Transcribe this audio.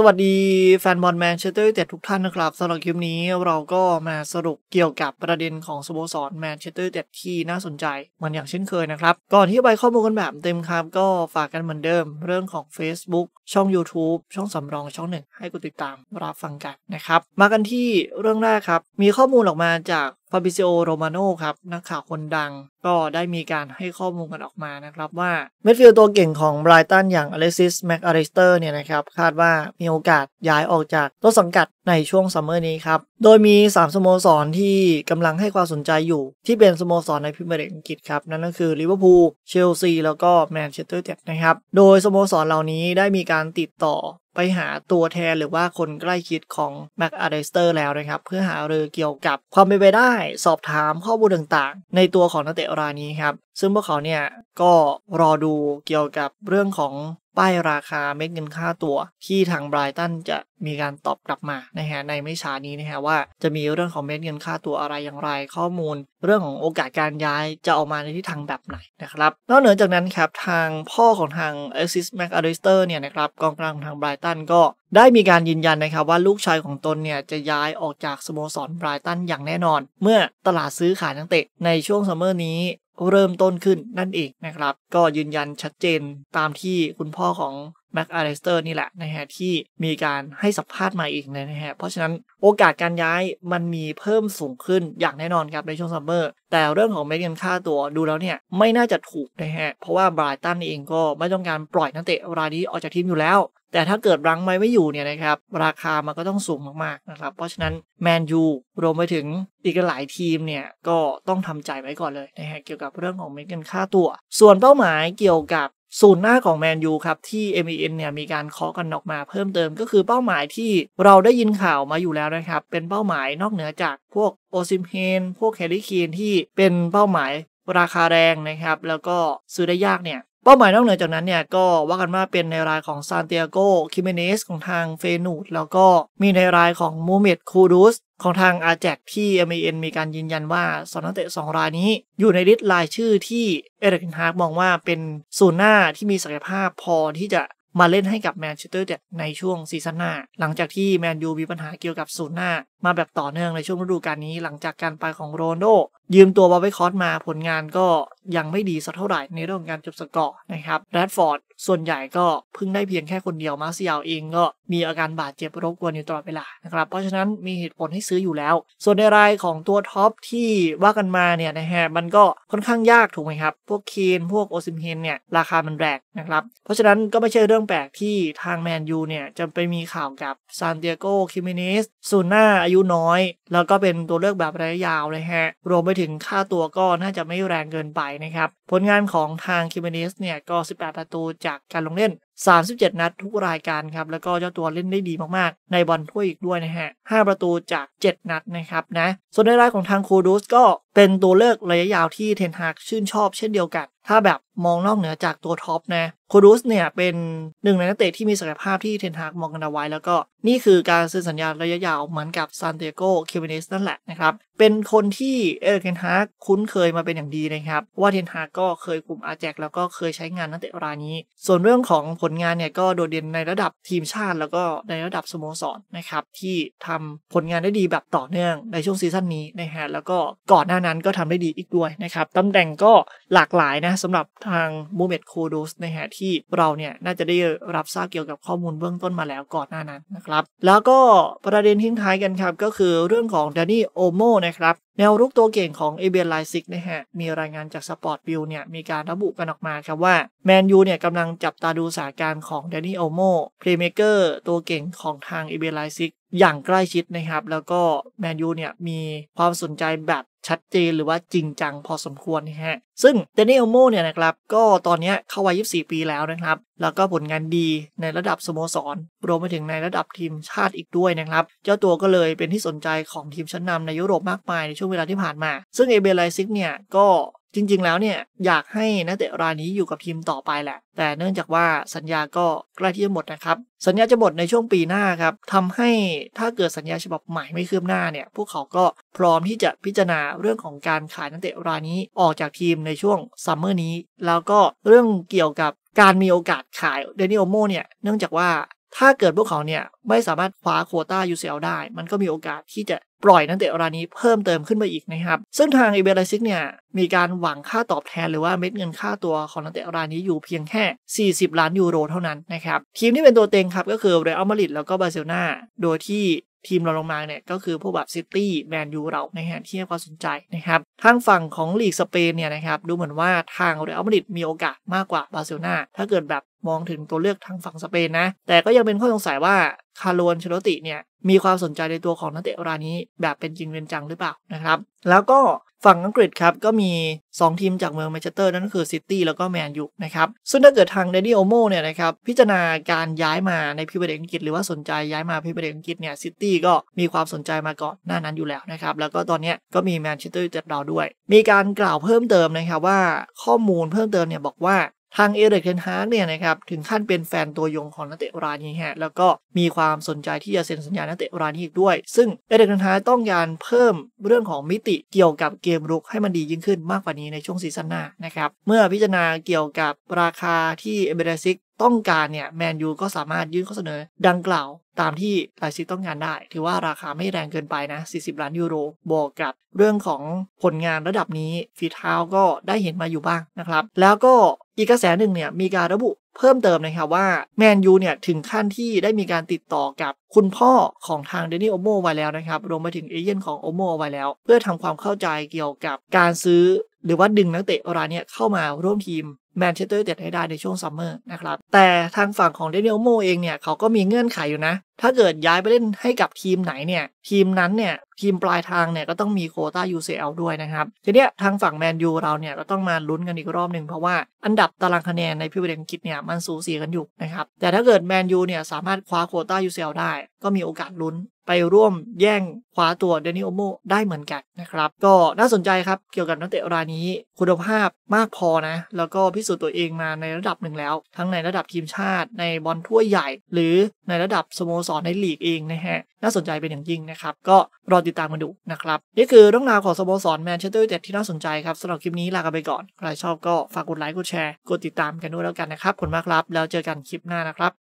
สวัสดี แฟน บอลแมนเชสเตอร์เต็ดทุกท่านนะครับสำหรับคลิปนี้เราก็มาสรุปเกี่ยวกับประเด็นของสโมสรแมนเชสเตอร์เต็ดที่น่าสนใจเหมือนอย่างเช่นเคยนะครับ ก่อนที่ไปข้อมูลกันแบบเต็มครับ ก็ฝากกันเหมือนเดิมเรื่องของ Facebook ช่อง YouTube ช่องสำรองช่องหนึ่ง ให้กดติดตาม รับฟังกันนะครับมากันที่เรื่องแรกครับมีข้อมูลออกมาจากฟาบิซิโอ โรมาโนครับ นักข่าวคนดัง ก็ได้มีการให้ข้อมูลกันออกมานะครับว่า เมดฟิลตัวเก่งของไบรตันอย่าง อเล็กซิส แม็กอาริสเตอร์ เนี่ยนะครับ คาดว่ามีโอกาสย้ายออกจากต้นสังกัดในช่วงซัมเมอร์นี้ครับ โดยมี 3 สโมสรที่กำลังให้ความสนใจอยู่ ที่เป็นสโมสรในพิมเมีร์ลีกอังกฤษครับ นั่นก็คือลิเวอร์พูลเชลซีแล้วก็แมนเชสเตอร์ยูไนเต็ดนะครับ โดยสโมสรเหล่านี้ได้มีการติดต่อไปหาตัวแทนหรือว่าคนใกล้คิดของแม็กอาร์เดสเตอร์แล้วนะครับ เพื่อหาเรือเกี่ยวกับความเป็นไปได้สอบถามข้อมูลต่างๆ ในตัวของนักเตะรายนี้ครับซึ่งพวกเขาเนี่ยก็รอดูเกี่ยวกับเรื่องของป้ายราคาเม็ดเงินค่าตัวที่ทางไบรตันจะมีการตอบกลับมานะฮะในไม่ช้านี้นะฮะว่าจะมีเรื่องของเม็ดเงินค่าตัวอะไรอย่างไร ข้อมูล เรื่องของโอกาสการย้ายจะออกมาในทิศทางแบบไหนนะครับนอกเหนือจากนั้นครับทางพ่อของทาง a s ซิสแม็กอาริสเนี่ยนะครับกองกลางทางไบรตันก็ได้มีการยืนยันนะครับว่าลูกชายของตนเนี่ยจะย้ายออกจากสโมสรไบรตันอย่างแน่นอนเมื่อตลาดซื้อขายนักเตะในช่วงซัมเมอร์นี้เริ่มต้นขึ้นนั่นเองนะครับ ก็ยืนยันชัดเจนตามที่คุณพ่อของแม็กอาร์เรสเตอร์นี่แหละนะฮะ ที่มีการให้สัมภาษณ์มาอีกนะฮะ เพราะฉะนั้นโอกาสการย้ายมันมีเพิ่มสูงขึ้นอย่างแน่นอนครับในช่วงซัมเมอร์แต่เรื่องของเม็เงินค่าตัวดูแล้วเนี่ย ไม่น่าจะถูกนะฮะ เพราะว่าบรายตันเองก็ไม่ต้องการปล่อยนักเตะรายนี้ออกจากทีมอยู่แล้วแต่ถ้าเกิดรังไม้ไม่อยู่เนี่ยนะครับราคามันก็ต้องสูงมากๆนะครับเพราะฉะนั้นแมนยูรวมไปถึงอีกหลายทีมเนี่ยก็ต้องทำใจไว้ก่อนเลยนะฮะเกี่ยวกับเรื่องของเม็ดเงินค่าตัว ส่วนเป้าหมายเกี่ยวกับศูนย์หน้าของแมนยูครับที่ MEN เนี่ยมีการเคาะกันออกมาเพิ่มเติมก็คือเป้าหมายที่เราได้ยินข่าวมาอยู่แล้วนะครับ เป็นเป้าหมายนอกเหนือจากพวกโอซิมเฮนพวกแฮร์รี่คีนที่เป็นเป้าหมายราคาแรงนะครับแล้วก็ซื้อได้ยากเนี่ยเป้าหมายนอกเหนือจากนั้นเนี่ยก็ว่ากันว่าเป็นในรายของซานเตียโกคิเมเนสของทางเฟนูดแล้วก็มีในรายของมูเมดคูดุสของทางอาแจกที่ m อ n มีการยืนยันว่าสองนักเตะสองรายนี้อยู่ในลิสต์รายชื่อที่เอริกฮาร์กมองว่าเป็นศูนย์หน้าที่มีศักยภาพพอที่จะมาเล่นให้กับแมนเชสเตอร์ในช่วงซีซั่นหน้าหลังจากที่แมนยูมีปัญหาเกี่ยวกับศูนย์หน้ามาแบบต่อเนื่องในช่วงฤดูกาลนี้หลังจากการไปของโรนโดยืมตัวบาเบคอสมาผลงานก็ยังไม่ดีสักเท่าไหร่ในเรื่องการจบสกอร์นะครับ แรดฟอร์ดส่วนใหญ่ก็เพิ่งได้เพียงแค่คนเดียวมาซิยาเองก็มีอาการบาดเจ็บรบกวนอยู่ตลอดเวลานะครับ เพราะฉะนั้นมีเหตุผลให้ซื้ออยู่แล้ว ส่วนในรายของตัวท็อปที่ว่ากันมาเนี่ยนะฮะมันก็ค่อนข้างยากถูกไหมครับพวกเคนพวกโอซิมเฮนเนี่ยราคามันแรงนะครับเพราะฉะนั้นก็ไม่ใช่เรื่องแปลกที่ทางแมนยูเนี่ยจะไปมีข่าวกับซานเตียโกคิเมเนสซูน่าอายุน้อย แล้วก็เป็นตัวเลือกแบบระยะยาวเลยฮะ รวมไปถึงค่าตัวก็ น่าจะไม่แรงเกินไปนะครับผลงานของทางคิมเบนิสเนี่ยก็ 18 ประตูจากการลงเล่น 37 นัดทุกรายการครับ แล้วก็เจ้าตัวเล่นได้ดีมากๆ ในบอลถ้วยอีกด้วยนะฮะ 5 ประตูจาก 7 นัดนะครับนะ ส่วนในรายของทางโคดูสก็เป็นตัวเลือกระยะยาวที่เทนฮากชื่นชอบเช่นเดียวกัน ถ้าแบบมองนอกเหนือจากตัวท็อปนะคดูสเนี่ยเป็นหนึ่งในนักเตะที่มีศักยภาพที่เทนฮากมองกันเอาไว้แล้วก็ นี่คือการเซ็นสัญญาระยะยาวเหมือนกับซานเตียโกเควเนิสนั่นแหละนะครับ เป็นคนที่เอเดนฮากคุ้นเคยมาเป็นอย่างดีนะครับว่าเทนฮากก็เคยคุมอาแจกแล้วก็เคยใช้งานนักเตะรายนี้ ส่วนเรื่องของผลงานเนี่ยก็โดดเด่นในระดับทีมชาติ แล้วก็ในระดับสโมสรนนะครับที่ทำผลงานได้ดีแบบต่อเนื่องในช่วงซีซั่นนี้นะฮะแล้วก็ก่อนหน้านั้นก็ทำได้ดีอีกด้วยนะครับตำแหน่งก็หลากหลายนะสำหรับทางมูเมตโคโดสนะฮะที่เราเนี่ยน่าจะได้รับทราบเกี่ยวกับข้อมูลเบื้องต้นมาแล้วก่อนหน้านั้นนะครับ แล้วก็ประเด็นทิ้งท้ายกันครับก็คือเรื่องของดานนี่โอโมนะครับแนวรุกตัวเก่งของเอเบียนไลซิกนะฮะ มีรายงานจากสปอร์ตบิลเนี่ย มีการระบุกันออกมาครับว่าแมนยูเนี่ยกำลังจับตาดูสถานการณ์ของแดนนี่โอโมเพลย์เมเกอร์ตัวเก่งของทางเอเบียนไลซิกอย่างใกล้ชิดนะครับ แล้วก็แมนยูเนี่ยมีความสนใจแบบชัดเจน หรือว่าจริงจังพอสมควรนะฮะ ซึ่งเดนิเอลโมเนี่ยนะครับ ก็ตอนนี้เข้าวัย24 ปีแล้วนะครับ แล้วก็ผลงานดีในระดับสโมสรรวมไปถึงในระดับทีมชาติอีกด้วยนะครับ เจ้าตัวก็เลยเป็นที่สนใจของทีมชั้นนำในยุโรปมากมาย ในช่วงเวลาที่ผ่านมา ซึ่งเอเบลไลซิกเนี่ยก็จริงๆ แล้วเนี่ยอยากให้ นักเตะรายนี้อยู่กับทีมต่อไปแหละ แต่เนื่องจากว่าสัญญาก็ใกล้ที่จะหมดนะครับสัญญาจะหมด ในช่วงปีหน้าครับทำให้ถ้าเกิดสัญญาฉบับใหม่ไม่คืบหน้าเนี่ยพวกเขาก็พร้อมที่จะพิจารณาเรื่องของการขายนักเตะรายนี้ออกจากทีมในช่วงซัมเมอร์นี้แล้วก็เรื่องเกี่ยวกับการมีโอกาสขายเดนิโอโมเนี่ยเนื่องจากว่า ถ้าเกิดพวกเขาเนี่ยไม่สามารถคว้าโคต้า UCL ได้ มันก็มีโอกาสที่จะปล่อยนักเตะรายนี้เพิ่มเติมขึ้นไปอีกนะครับซึ่งทางอีเบรซิกเนี่ยมีการหวังค่าตอบแทน หรือว่าเม็ดเงินค่าตัวของนักเตะรายนี้อยู่เพียงแค่ 40 ล้านยูโรเท่านั้นนะครับ ทีมที่เป็นตัวเต็งครับก็คือเรอัลมาดริดแล้วก็บาร์เซโลนาโดยที่ทีมเราลงมาเนี่ยก็คือพวกแบบซิตี้แมนยูเราในแฮนที่ให้ความสนใจนะครับ ทางฝั่งของลีกสเปนเนี่ยนะครับดูเหมือนว่าทางเรอัลมาดริดมีโอกาสมากกว่าบาร์เซโลนาถ้าเกิดแบบมองถึงตัวเลือกทางฝั่งสเปนนะ แต่ก็ยังเป็นข้อสงสัยว่าคาร์ลอนเชโลติเนี่ย มีความสนใจในตัวของนักเตะรายนี้ แบบเป็นจริงเป็นจังหรือเปล่านะครับ แล้วก็ฝั่งอังกฤษครับ ก็มี 2 ทีมจากเมืองแมนเชสเตอร์ นั่นคือซิตี้แล้วก็แมนยูนะครับซึ่งถ้าเกิดทางเดนี่โอโมเนี่ยนะครับ พิจารณาการย้ายมาในพิเบเดอังกฤษหรือว่าสนใจย้ายมาพิเบเดอังกฤษเนี่ยซิตี้ก็มีความสนใจมาก่อนหน้านั้นอยู่แล้วนะครับ แล้วก็ตอนนี้ก็มีแมนเชสเตอร์ยูไนเต็ดเราด้วย มีการกล่าวเพิ่มเติมนะครับว่าข้อมูลเพิ่มเติมเนี่ยบอกว่าทางเอเดรคเทนฮาร์เนี่ยนะครับ ถึงขั้นเป็นแฟนตัวยงของนักเตะรายนี้ฮะ แล้วก็มีความสนใจที่จะเซ็นสัญญานักเตะรายนี้อีกด้วย ซึ่งเอเดรคเทนฮาร์ต้องการเพิ่มเรื่องของมิติเกี่ยวกับเกมรุกให้มันดียิ่งขึ้นมากกว่านี้ในช่วงซีซั่นหน้านะครับ เมื่อพิจารณาเกี่ยวกับราคาที่เอเบรซิกต้องการเนี่ยแมนยูก็สามารถยื่นข้อเสนอดังกล่าวตามที่ไลซิต้องการได้ ถือว่าราคาไม่แรงเกินไปนะ 40 ล้านยูโรบวกกับเรื่องของผลงานระดับนี้ฟีเท้าก็ได้เห็นมาอยู่บ้างนะครับ แล้วก็อีกกระแสหนึ่งเนี่ยมีการระบุเพิ่มเติมนะครับว่า แมนยูเนี่ยถึงขั้นที่ได้มีการติดต่อกับคุณพ่อของทางเดนนี่โอโมไว้แล้วนะครับรวมไปถึงเอเย่นของโอโมไว้แล้วเพื่อทำความเข้าใจเกี่ยวกับการซื้อหรือว่าดึงนักเตะรายเนี่ยเข้ามาร่วมทีมแมนเชสเตอร์เด็ดให้ได้ในช่วงซัมเมอร์นะครับ แต่ทางฝั่งของเดนิเอลโมเองเนี่ย เขาก็มีเงื่อนไขอยู่นะ ถ้าเกิดย้ายไปเล่นให้กับทีมไหนเนี่ย ทีมนั้นเนี่ย ทีมปลายทางเนี่ย ก็ต้องมีโคต้า UCL ด้วยนะครับ ทีเนี้ยทางฝั่งแมนยูเราเนี่ย ก็ต้องมาลุ้นกันอีกรอบหนึ่งเพราะว่าอันดับตารางคะแนนในพิเวเดังกิตเนี่ยมันสูสีกันอยู่นะครับแต่ถ้าเกิดแมนยูเนี่ยสามารถคว้าโคต้า UCL ได้ ก็มีโอกาสลุ้นไปร่วมแย่งคว้าตัวเดนิโอโมได้เหมือนกันนะครับก็น่าสนใจครับเกี่ยวกับนักเตะรายนี้คุณภาพมากพอนะแล้วก็พิสูจน์ตัวเองมาในระดับหนึ่งแล้ว ทั้งในระดับทีมชาติ ในบอลทั่วใหญ่ หรือในระดับสโมสรในลีกเองนะฮะน่าสนใจเป็นอย่างยิ่งนะครับ ก็รอติดตามมาดูนะครับ นี่คือเรื่องราวของสโมสรแมนเชสเตอร์ยูไนเต็ดที่น่าสนใจครับสำหรับคลิปนี้ลากันไปก่อน ใครชอบก็ฝากกดไลค์กดแชร์ กดติดตามกันด้วยแล้วกันนะครับขอบคุณมากครับแล้วเจอกันคลิปหน้านะครับ